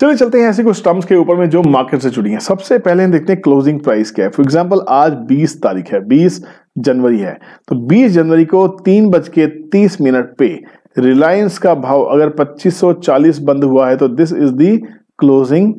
चलिए चलते हैं ऐसे कुछ टर्म्स के ऊपर में जो मार्केट से जुड़ी हैं सबसे पहले देखते हैं क्लोजिंग प्राइस क्या है फॉर एग्जांपल आज 20 तारीख है 20 जनवरी है तो 20 जनवरी को तीन बज के तीस मिनट पे रिलायंस का भाव अगर 2540 बंद हुआ है तो this is the closing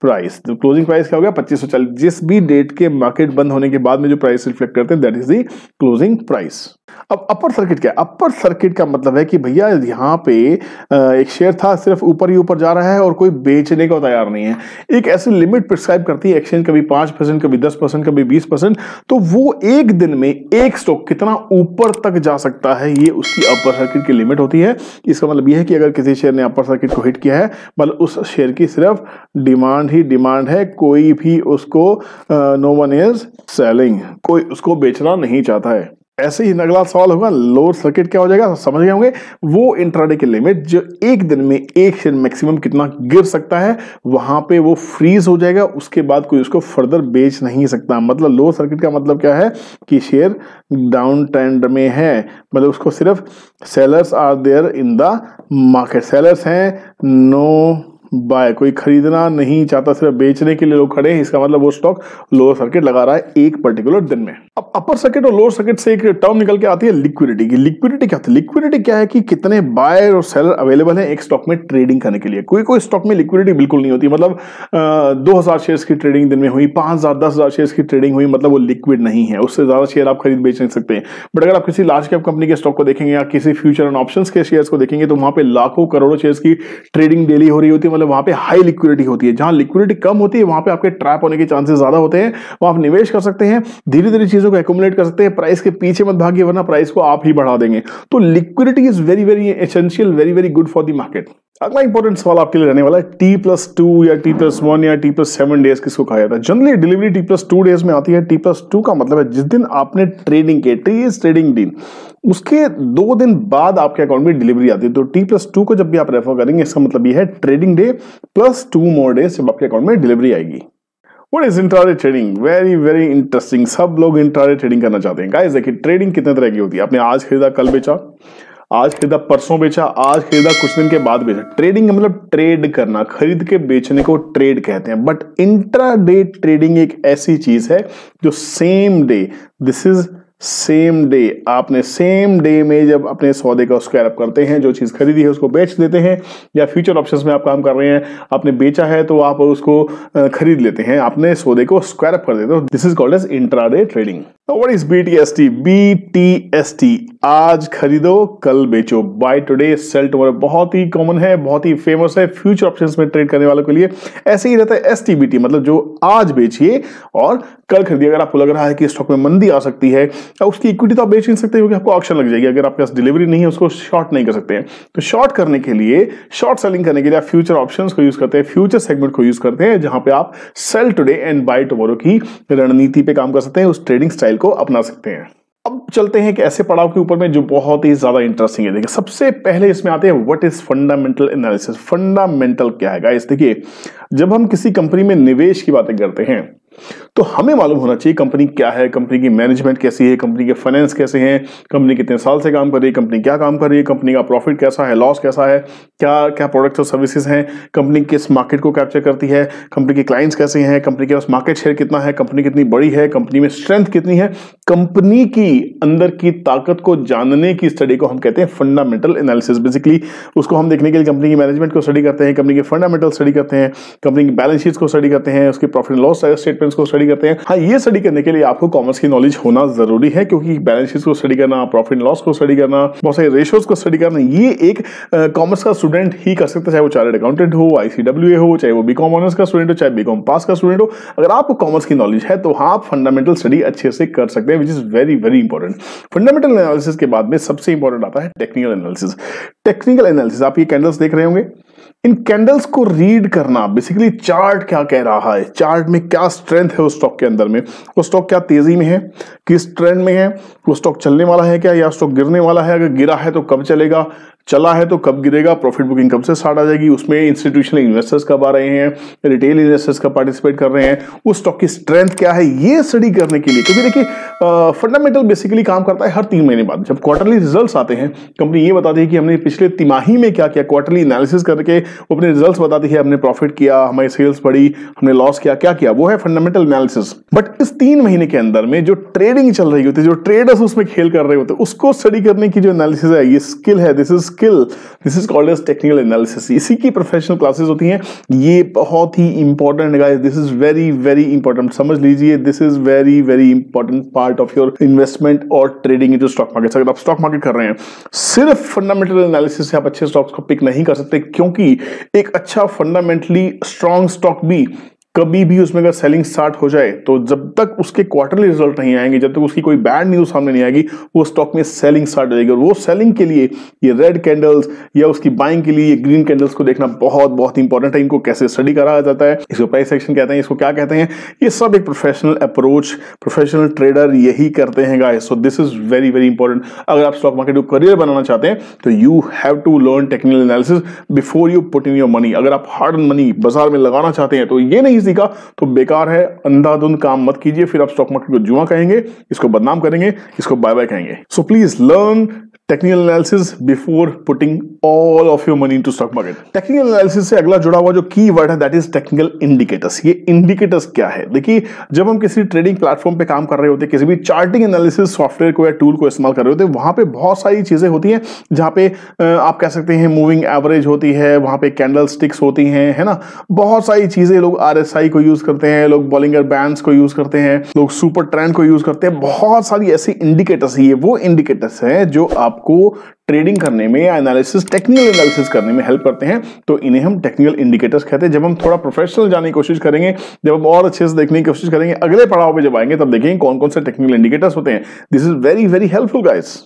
price तो क्लोजिंग प्राइस क्या हो गया पच्चीस जिस भी डेट के मार्केट बंद होने के बाद में जो प्राइस रिफ्लेक्ट करते हैं that is the closing price अब अपर सर्किट क्या है अपर सर्किट का मतलब है कि भैया यहाँ पे एक शेयर था सिर्फ ऊपर ही ऊपर जा रहा है और कोई बेचने को तैयार नहीं है एक ऐसी लिमिट प्रिस्क्राइब करती है एक्सचेंज कभी पांच परसेंट कभी दस परसेंट कभी बीस परसेंट तो वो एक दिन में एक स्टॉक कितना ऊपर तक जा सकता है ये उसकी अपर सर्किट की लिमिट होती है इसका मतलब यह है कि अगर किसी शेयर ने अपर सर्किट को हिट किया है मतलब उस शेयर की सिर्फ डिमांड ही डिमांड है कोई भी उसको नो वन इज सेलिंग कोई उसको बेचना नहीं चाहता है ऐसे ही अगला सवाल होगा लोअर सर्किट क्या हो जाएगा समझ गए होंगे वो इंट्राडे की लिमिट जो एक दिन में एक शेयर मैक्सिमम कितना गिर सकता है वहां पे वो फ्रीज हो जाएगा उसके बाद कोई उसको फर्दर बेच नहीं सकता मतलब लोअर सर्किट का मतलब क्या है कि शेयर डाउन ट्रेंड में है मतलब उसको सिर्फ sellers are there in the market sellers हैं नो बाय कोई खरीदना नहीं चाहता सिर्फ बेचने के लिए लोग खड़े हैं इसका मतलब वो स्टॉक लोअर सर्किट लगा रहा है एक पर्टिकुलर दिन में अब अपर सर्किट और लोअर सर्किट से एक टर्म निकल के आती है लिक्विडिटी की लिक्विडिटी क्या होती है लिक्विडिटी क्या है कि कितने बायर और सेलर अवेलेबल है एक स्टॉक में ट्रेडिंग करने के लिए कोई कोई स्टॉक में लिक्विडिटी बिल्कुल नहीं होती मतलब दो हजार की ट्रेडिंग दिन में हुई पांच हजार दस हजार शेयर की ट्रेडिंग हुई मतलब वो लिक्विड नहीं है उससे ज्यादा शेयर आप खरीद बेच नहीं सकते हैं बट अगर आप किसी लार्ज कैप कंपनी के स्टॉक को देखेंगे या किसी फ्यूचर एंड ऑप्शन के शेयर को देखेंगे तो वहां पर लाखों करोड़ों शेयर की ट्रेडिंग डेली हो रही होती है मतलब मतलब वहां पे हाई लिक्विडिटी होती है जहां लिक्विडिटी कम होती है वहां पे आपके ट्रैप होने के चांसेस ज्यादा होते हैं वहां आप निवेश कर सकते हैं धीरे धीरे चीजों को एकोमुलेट कर सकते हैं प्राइस के पीछे मत भागिए वरना प्राइस को आप ही बढ़ा देंगे तो liquidity is very very essential very very good for the market अगला इंपॉर्टेंट सवाल आपके लिए रहने वाला है टी प्लस टू या टी प्लस वन या टी प्लस सेवन डेज किसको कहा जाता है generally delivery T plus two days में आती है टी प्लस टू का मतलब है जिस दिन आपने ट्रेडिंग के टी इज ट्रेडिंग दिन उसके दो दिन बाद आपके अकाउंट में डिलीवरी आती है तो टी प्लस टू को जब भी आप रेफर करेंगे इसका मतलब यह है trading day plus two more days जब आपके अकाउंट में डिलीवरी आएगी what is intraday trading very very interesting सब लोग इंट्राडे ट्रेडिंग करना चाहते हैं गाइस देखिए ट्रेडिंग कितने तरह की होती है आपने आज खरीदा कल बेचा आज खरीदा परसों बेचा आज खरीदा कुछ दिन के बाद बेचा ट्रेडिंग मतलब ट्रेड करना खरीद के बेचने को ट्रेड कहते हैं बट इंट्रा डे ट्रेडिंग एक ऐसी चीज है जो same day this is same day आपने सेम डे में जब अपने सौदे का स्क्वायर अप करते हैं जो चीज़ खरीदी है उसको बेच देते हैं या फ्यूचर ऑप्शंस में आप काम कर रहे हैं आपने बेचा है तो आप उसको खरीद लेते हैं आपने सौदे को स्क्वायर अप कर देते हो this is called as day trading तो व्हाट इज बीटीएसटी बीटीएसटी आज खरीदो कल बेचो बाय टुडे सेल टुमारो बहुत ही कॉमन है बहुत ही फेमस है फ्यूचर ऑप्शंस में ट्रेड करने वालों के लिए ऐसे ही रहता है एसटीबीटी मतलब जो आज बेचिए और कल खरीदिए अगर आपको लग रहा है कि स्टॉक में मंदी आ सकती है उसकी इक्विटी तो आप बेच नहीं सकते क्योंकि आपको ऑप्शन लग जाएगी अगर आपके पास डिलीवरी नहीं है उसको शॉर्ट नहीं कर सकते हैं तो शॉर्ट करने के लिए शॉर्ट सेलिंग करने के लिए आप फ्यूचर ऑप्शन को यूज करते हैं फ्यूचर सेगमेंट को यूज करते हैं जहां पे आप sell today and buy tomorrow की रणनीति पे काम कर सकते हैं उस ट्रेडिंग स्टाइल को अपना सकते हैं अब चलते हैं एक ऐसे पड़ाव के ऊपर में जो बहुत ही ज़्यादा इंटरेस्टिंग है देखिए सबसे पहले इसमें आते हैं what is fundamental analysis fundamental क्या है गाइस देखिए जब हम किसी कंपनी में निवेश की बातें करते हैं तो हमें मालूम होना चाहिए कंपनी क्या है कंपनी की मैनेजमेंट कैसी है कंपनी के फाइनेंस कैसे हैं कंपनी कितने साल से काम कर रही है कंपनी क्या काम कर रही है कंपनी का प्रॉफिट कैसा है लॉस कैसा है क्या क्या प्रोडक्ट्स और सर्विसेज हैं कंपनी किस मार्केट को कैप्चर करती है कंपनी के क्लाइंट्स कैसे हैं कंपनी के पास मार्केट शेयर कितना है कंपनी कितनी बड़ी है कंपनी में स्ट्रेंथ कितनी है कंपनी की अंदर की ताकत को जानने की स्टडी को हम कहते हैं फंडामेंटल एनालिसिस बेसिकली उसको हम देखने के लिए कंपनी की मैनेजमेंट को स्टडी करते हैं कंपनी के फंडामेंटल स्टडी करते हैं कंपनी की बैलेंस शीट को स्टडी करते हैं उसके प्रॉफिट लॉस स्टेटमेंट्स को स्टडी स्टडी करते हैं हाँ ये स्टडी करने के लिए आपको कॉमर्स की नॉलेज होना जरूरी है क्योंकि बैलेंस शीट को स्टडी करना प्रॉफिट लॉस को स्टडी करना बहुत सारे रेशियोज को स्टडी करना ये एक कॉमर्स का स्टूडेंट ही कर सकता है चाहे वो चार्ट अकाउंटेंट हो आईसीडब्ल्यू हो चाहे वो बीकॉम ऑनर्स का स्टूडेंट हो चाहे बीकॉम पास का स्टूडेंट हो अगर आपको कॉमर्स की नॉलेज है तो हाँ आप फंडामेंटल स्टडी अच्छे से कर सकते हैं which is very very important fundamental analysis के बाद में सबसे इंपॉर्टेंट आता है टेक्निकल एनालिसिस टेक्निकल एनालिसिस आप ये कैंडल्स देख रहे होंगे इन कैंडल्स को रीड करना बेसिकली चार्ट क्या कह रहा है चार्ट में क्या स्ट्रेंथ है उस स्टॉक के अंदर में वो स्टॉक क्या तेजी में है किस ट्रेंड में है वो स्टॉक चलने वाला है क्या या स्टॉक गिरने वाला है अगर गिरा है तो कब चलेगा चला है तो कब गिरेगा प्रॉफिट बुकिंग कब से स्टार्ट आ जाएगी उसमें इंस्टीट्यूशनल इन्वेस्टर्स कब आ रहे हैं रिटेल इन्वेस्टर्स का पार्टिसिपेट कर रहे हैं उस स्टॉक की स्ट्रेंथ क्या है ये स्टडी करने के लिए क्योंकि देखिए फंडामेंटल बेसिकली काम करता है हर तीन महीने बाद जब क्वार्टरली रिजल्ट आते हैं कंपनी ये बताती है कि हमने पिछले तिमाही में क्या किया क्वार्टरली एनालिसिस करके अपने रिजल्ट बताती है हमने प्रॉफिट किया हमारी सेल्स बढ़ी हमने लॉस किया क्या किया वो है फंडामेंटल एनालिसिस बट इस तीन महीने के अंदर में जो ट्रेडिंग चल रही होती है जो ट्रेडर्स उसमें खेल कर रहे होते हैं उसको स्टडी करने की जो एनालिसिस है ये स्किल है this is skill this is called as technical analysis इसी की प्रोफेशनल क्लासेस होती हैं ये बहुत ही important guys this is very very important समझ लीजिए this is very very important part of your investment और ट्रेडिंग इन स्टॉक मार्केट अगर आप स्टॉक मार्केट कर रहे हैं सिर्फ फंडामेंटल एनालिसिस से आप अच्छे स्टॉक्स को पिक नहीं कर सकते क्योंकि एक अच्छा फंडामेंटली स्ट्रांग स्टॉक भी कभी भी उसमें अगर सेलिंग स्टार्ट हो जाए तो जब तक उसके क्वार्टरली रिजल्ट नहीं आएंगे जब तक उसकी कोई बैड न्यूज सामने नहीं आएगी वो स्टॉक में सेलिंग स्टार्ट हो जाएगी और वो सेलिंग के लिए ये रेड कैंडल्स या उसकी बाइंग के लिए ये ग्रीन कैंडल्स को देखना बहुत बहुत इंपॉर्टेंट है इनको कैसे स्टडी करा जाता है इसको प्राइस एक्शन कहते हैं इसको क्या कहते हैं ये सब एक प्रोफेशनल अप्रोच प्रोफेशनल ट्रेडर यही करते हैं guys so this is very very important अगर आप स्टॉक मार्केट को करियर बनाना चाहते हैं तो you have to learn technical analysis before you put in your money अगर आप हार्ड मनी बाजार में लगाना चाहते हैं तो ये नहीं सीखा तो बेकार है अंधाधुंध काम मत कीजिए फिर आप स्टॉक मार्केट को जुआ कहेंगे इसको बदनाम करेंगे इसको बाय बाय कहेंगे so please learn technical analysis before putting all of your money to stock market technical analysis से अगला जुड़ा हुआ जो की वर्ड है दैट इज टेक्निकल इंडिकेटर्स ये इंडिकेटर्स क्या है देखिए जब हम किसी ट्रेडिंग प्लेटफॉर्म पे काम कर रहे होते किसी भी चार्टिंग एनालिसिस सॉफ्टवेयर को या टूल को इस्तेमाल कर रहे होते वहां पे बहुत सारी चीजें होती हैं जहां पे आप कह सकते हैं मूविंग एवरेज होती है वहां पे कैंडल स्टिक्स होती हैं है ना बहुत सारी चीजें लोग आर को यूज करते हैं लोग बॉलिंगर बैंड को यूज करते हैं लोग सुपर ट्रेंड को यूज करते हैं बहुत सारी ऐसी इंडिकेटर्स ये वो इंडिकेटर्स हैं जो आप आपको ट्रेडिंग करने में या एनालिसिस टेक्निकल एनालिसिस करने में हेल्प करते हैं तो इन्हें हम टेक्निकल इंडिकेटर्स कहते हैं जब हम थोड़ा प्रोफेशनल जाने की कोशिश करेंगे जब हम और अच्छे से देखने की कोशिश करेंगे अगले पड़ाव पे जब आएंगे तब देखेंगे कौन कौन से टेक्निकल इंडिकेटर्स होते हैं this is very very helpful guys